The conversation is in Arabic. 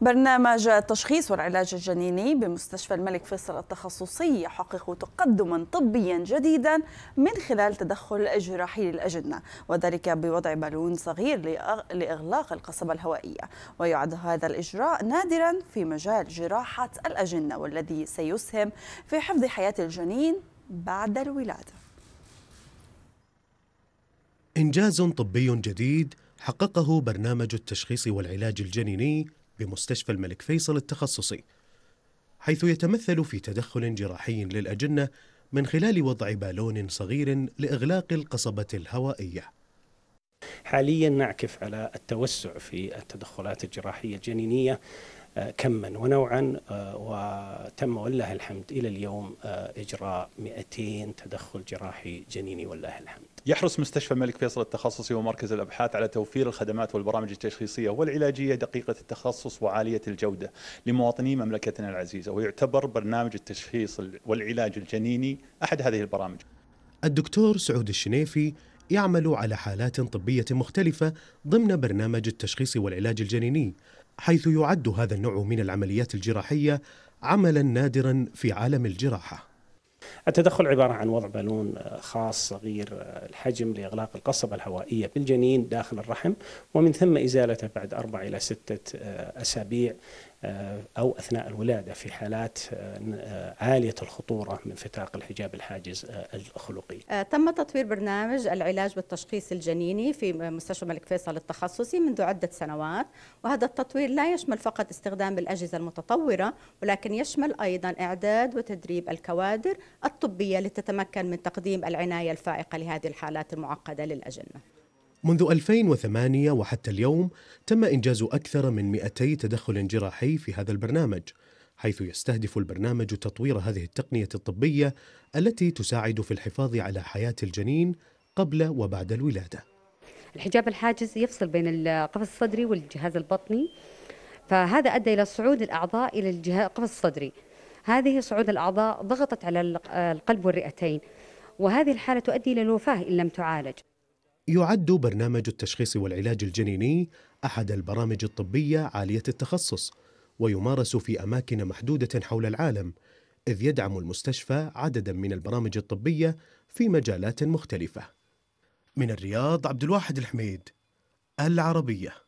برنامج التشخيص والعلاج الجنيني بمستشفى الملك فيصل التخصصي يحقق تقدما طبيا جديدا من خلال تدخل جراحي للأجنة وذلك بوضع بالون صغير لإغلاق القصبة الهوائية ويعد هذا الإجراء نادرا في مجال جراحة الأجنة والذي سيسهم في حفظ حياة الجنين بعد الولادة إنجاز طبي جديد حققه برنامج التشخيص والعلاج الجنيني بمستشفى الملك فيصل التخصصي حيث يتمثل في تدخل جراحي للأجنة من خلال وضع بالون صغير لإغلاق القصبة الهوائية حاليا نعكف على التوسع في التدخلات الجراحية الجنينية كما ونوعا آه، وتم والله الحمد إلى اليوم آه، إجراء 200 تدخل جراحي جنيني والله الحمد يحرص مستشفى الملك فيصل التخصصي ومركز الأبحاث على توفير الخدمات والبرامج التشخيصية والعلاجية دقيقة التخصص وعالية الجودة لمواطني مملكتنا العزيزة ويعتبر برنامج التشخيص والعلاج الجنيني أحد هذه البرامج الدكتور سعود الشنيفي يعمل على حالات طبية مختلفة ضمن برنامج التشخيص والعلاج الجنيني حيث يعد هذا النوع من العمليات الجراحيه عملا نادرا في عالم الجراحه. التدخل عباره عن وضع بالون آه، خاص صغير آه، الحجم لاغلاق القصبه الهوائيه بالجنين داخل الرحم ومن ثم ازالته بعد اربع الى سته آه، اسابيع آه، أو أثناء الولادة في حالات آه، عالية الخطورة من فتاق الحجاب الحاجز آه، الخلقي تم تطوير برنامج العلاج بالتشخيص الجنيني في مستشفى الملك فيصل التخصصي منذ عدة سنوات وهذا التطوير لا يشمل فقط استخدام الأجهزة المتطورة ولكن يشمل أيضا إعداد وتدريب الكوادر الطبية لتتمكن من تقديم العناية الفائقة لهذه الحالات المعقدة للأجنة منذ 2008 وحتى اليوم تم إنجاز أكثر من 200 تدخل جراحي في هذا البرنامج حيث يستهدف البرنامج تطوير هذه التقنية الطبية التي تساعد في الحفاظ على حياة الجنين قبل وبعد الولادة الحجاب الحاجز يفصل بين القفص الصدري والجهاز البطني فهذا أدى إلى صعود الأعضاء إلى القفص الصدري هذه صعود الأعضاء ضغطت على القلب والرئتين وهذه الحالة تؤدي إلى الوفاة إن لم تعالج يعد برنامج التشخيص والعلاج الجنيني احد البرامج الطبيه عاليه التخصص ويمارس في اماكن محدوده حول العالم اذ يدعم المستشفى عددا من البرامج الطبيه في مجالات مختلفه من الرياض عبد الواحد الحميد العربيه